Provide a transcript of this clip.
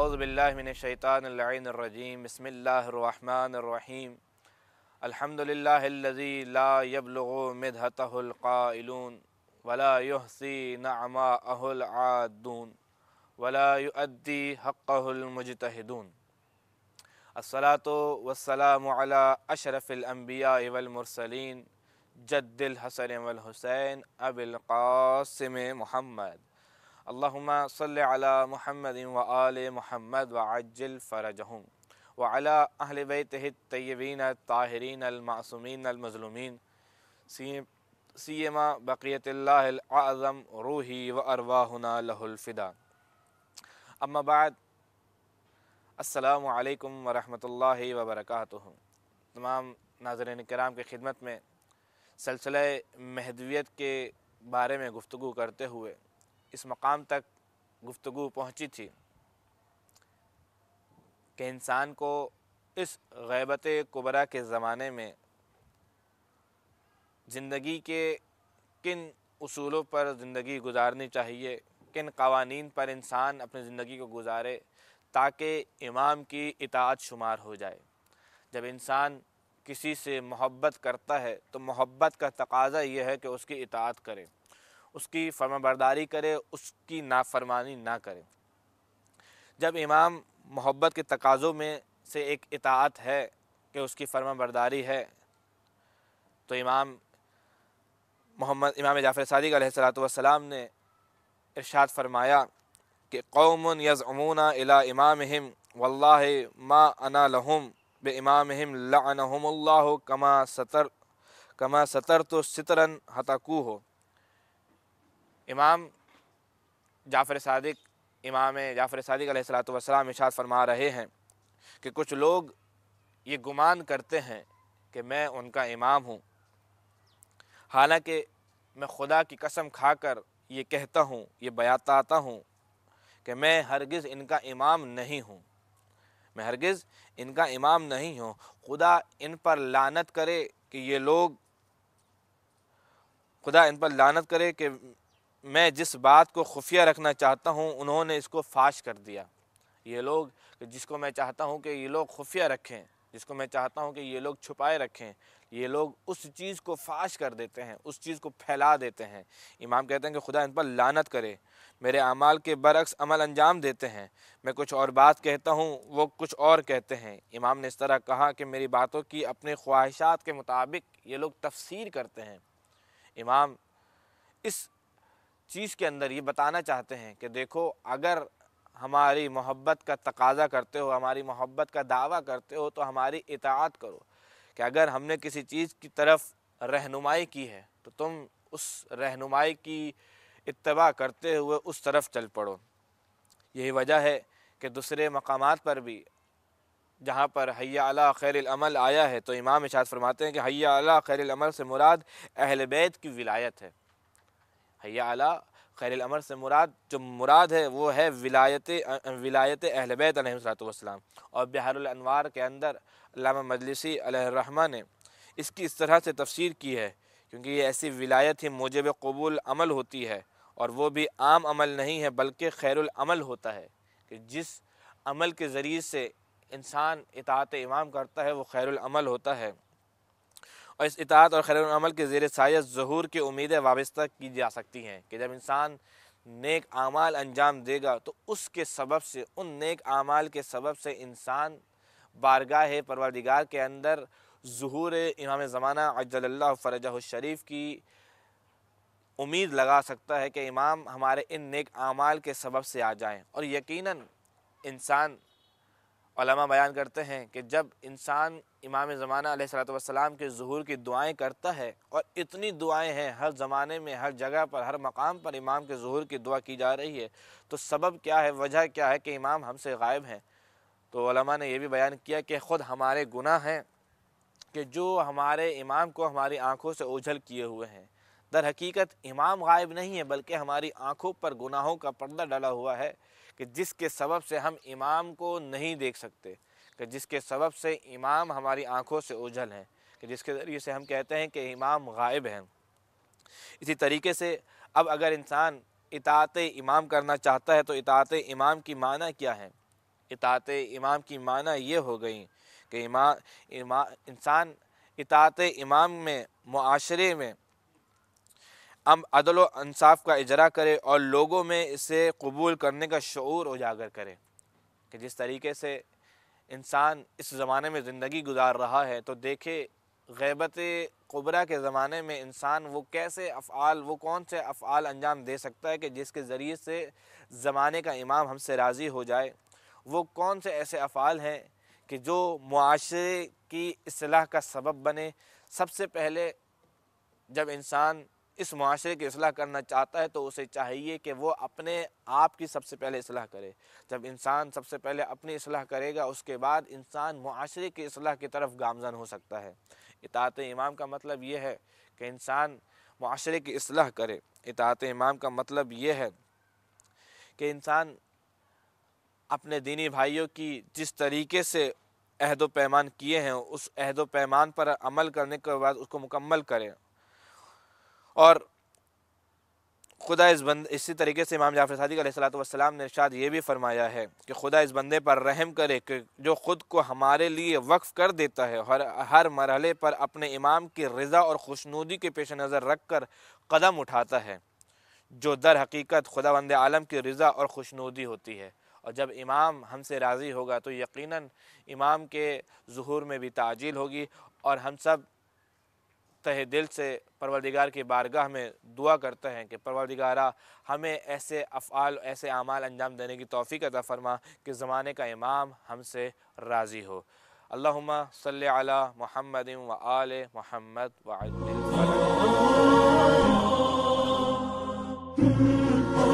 اعوذ باللہ من الشیطان اللعین الرجیم بسم اللہ الرحمن الرحیم الحمد لا یبلغ مدھتہ القائلون ولا یحسی نعماءہ العادون ولا یؤدی حقہ المجتہدون الصلاة والسلام علی اشرف الانبیاء والمرسلین جد الحسن اب القاسم محمد اللہم صلی علی محمد و آل محمد و فرجہم و علی اہل بیتہ تہت الطاہرین المعصومین المظلومین سیما بقیت اللہ العظم روحی و ارواحنا لہ الفدا اما بعد السلام علیکم ورحمۃ اللہ وبرکاتہ تمام ناظرین کرام کے خدمت میں سلسلہ مہدویت کے بارے میں گفتگو کرتے ہوئے اس مقام تک گفتگو پہنچی تھی کہ انسان کو اس غیبت قبرا کے زمانے میں زندگی کے کن اصولوں پر زندگی گزارنی چاہیے کن قوانین پر انسان اپنے زندگی کو گزارے تاکہ امام کی اطاعت شمار ہو جائے جب انسان کسی سے محبت کرتا ہے تو محبت کا تقاضا یہ ہے کہ اس کی اطاعت کرے اس کی فرما برداری کرے اس کی نافرمانی نہ کرے جب امام محبت کے تقاضوں میں سے ایک اطاعت ہے کہ اس کی فرما برداری ہے تو امام محمد امام جعفر صادق علیہ صلاۃ والسلام نے ارشاد فرمایا کہ قوم یز الى الا امام و ما انا لہم بے امام لعنہم اللہ کما کماستر کما سطر تو سترن ہتکو ہو امام جعفر صادق امام جعفر صادق علیہ السلاۃ والسلام اشاط فرما رہے ہیں کہ کچھ لوگ یہ گمان کرتے ہیں کہ میں ان کا امام ہوں حالانکہ میں خدا کی قسم کھا کر یہ کہتا ہوں یہ بیات آتا ہوں کہ میں ہرگز ان کا امام نہیں ہوں میں ہرگز ان کا امام نہیں ہوں خدا ان پر لانت کرے کہ یہ لوگ خدا ان پر لانت کرے کہ میں جس بات کو خفیہ رکھنا چاہتا ہوں انہوں نے اس کو فاش کر دیا یہ لوگ جس کو میں چاہتا ہوں کہ یہ لوگ خفیہ رکھیں جس کو میں چاہتا ہوں کہ یہ لوگ چھپائے رکھیں یہ لوگ اس چیز کو فاش کر دیتے ہیں اس چیز کو پھیلا دیتے ہیں امام کہتے ہیں کہ خدا ان پر لانت کرے میرے اعمال کے برعکس عمل انجام دیتے ہیں میں کچھ اور بات کہتا ہوں وہ کچھ اور کہتے ہیں امام نے اس طرح کہا کہ میری باتوں کی اپنے خواہشات کے مطابق یہ لوگ تفسیر کرتے ہیں امام اس چیز کے اندر یہ بتانا چاہتے ہیں کہ دیکھو اگر ہماری محبت کا تقاضا کرتے ہو ہماری محبت کا دعویٰ کرتے ہو تو ہماری اطاعت کرو کہ اگر ہم نے کسی چیز کی طرف رہنمائی کی ہے تو تم اس رہنمائی کی اتباع کرتے ہوئے اس طرف چل پڑو یہی وجہ ہے کہ دوسرے مقامات پر بھی جہاں پر حیا اللہ خیر العمل آیا ہے تو امام اشاد فرماتے ہیں کہ حیا اللہ خیر العمل سے مراد اہل بیت کی ولایت ہے حیا خیر الامر سے مراد جو مراد ہے وہ ہے ولایت ولایت اہل بیت علیہ السلام اور بحر الانوار کے اندر علامہ مجلسی علیہ الرحمہ نے اس کی اس طرح سے تفسیر کی ہے کیونکہ یہ ایسی ولایت ہی موجب قبول عمل ہوتی ہے اور وہ بھی عام عمل نہیں ہے بلکہ خیر العمل ہوتا ہے کہ جس عمل کے ذریعے سے انسان اطاعت امام کرتا ہے وہ خیر العمل ہوتا ہے اور اس اطاعت اور خیر العمل کے زیر سایہ ظہور کے امیدیں وابستہ کی جا سکتی ہیں کہ جب انسان نیک اعمال انجام دے گا تو اس کے سبب سے ان نیک اعمال کے سبب سے انسان بارگاہ پروردگار کے اندر ظہور امام زمانہ اللہ فرجہ الشریف کی امید لگا سکتا ہے کہ امام ہمارے ان نیک اعمال کے سبب سے آ جائیں اور یقیناً انسان علماء بیان کرتے ہیں کہ جب انسان امام زمانہ علیہ صلاۃ والسلام کے ظہور کی دعائیں کرتا ہے اور اتنی دعائیں ہیں ہر زمانے میں ہر جگہ پر ہر مقام پر امام کے ظہور کی دعا کی جا رہی ہے تو سبب کیا ہے وجہ کیا ہے کہ امام ہم سے غائب ہیں تو علماء نے یہ بھی بیان کیا کہ خود ہمارے گناہ ہیں کہ جو ہمارے امام کو ہماری آنکھوں سے اوجھل کیے ہوئے ہیں در حقیقت امام غائب نہیں ہے بلکہ ہماری آنکھوں پر گناہوں کا پردہ ڈالا ہوا ہے کہ جس کے سبب سے ہم امام کو نہیں دیکھ سکتے کہ جس کے سبب سے امام ہماری آنکھوں سے اجھل ہیں کہ جس کے ذریعے سے ہم کہتے ہیں کہ امام غائب ہیں اسی طریقے سے اب اگر انسان اطاعت امام کرنا چاہتا ہے تو اطاعت امام کی معنی کیا ہے اطاعت امام کی معنی یہ ہو گئی کہ امام انسان اطاعت امام میں معاشرے میں ہم عدل و انصاف کا اجرا کرے اور لوگوں میں اسے قبول کرنے کا شعور اجاگر کرے کہ جس طریقے سے انسان اس زمانے میں زندگی گزار رہا ہے تو دیکھے غیبت قبرا کے زمانے میں انسان وہ کیسے افعال وہ کون سے افعال انجام دے سکتا ہے کہ جس کے ذریعے سے زمانے کا امام ہم سے راضی ہو جائے وہ کون سے ایسے افعال ہیں کہ جو معاشرے کی اصلاح کا سبب بنے سب سے پہلے جب انسان اس معاشرے کی اصلاح کرنا چاہتا ہے تو اسے چاہیے کہ وہ اپنے آپ کی سب سے پہلے اصلاح کرے جب انسان سب سے پہلے اپنی اصلاح کرے گا اس کے بعد انسان معاشرے کی اصلاح کی طرف گامزن ہو سکتا ہے اطاعت امام کا مطلب یہ ہے کہ انسان معاشرے کی اصلاح کرے اطاعت امام کا مطلب یہ ہے کہ انسان اپنے دینی بھائیوں کی جس طریقے سے عہد و پیمان کیے ہیں اس عہد و پیمان پر عمل کرنے کے بعد اس کو مکمل کرے اور خدا اس بند اسی طریقے سے امام جعفر صادق علیہ صلاح والسلام نے ارشاد یہ بھی فرمایا ہے کہ خدا اس بندے پر رحم کرے کہ جو خود کو ہمارے لیے وقف کر دیتا ہے ہر ہر مرحلے پر اپنے امام کی رضا اور خوشنودی کے پیش نظر رکھ کر قدم اٹھاتا ہے جو در حقیقت خدا بند عالم کی رضا اور خوشنودی ہوتی ہے اور جب امام ہم سے راضی ہوگا تو یقیناً امام کے ظہور میں بھی تعجیل ہوگی اور ہم سب تہ دل سے پروردگار کی بارگاہ میں دعا کرتے ہیں کہ پروردگارہ ہمیں ایسے افعال ایسے اعمال انجام دینے کی توفیق عطا فرما کہ زمانے کا امام ہم سے راضی ہو اللہم صلی علی محمد و آل محمد و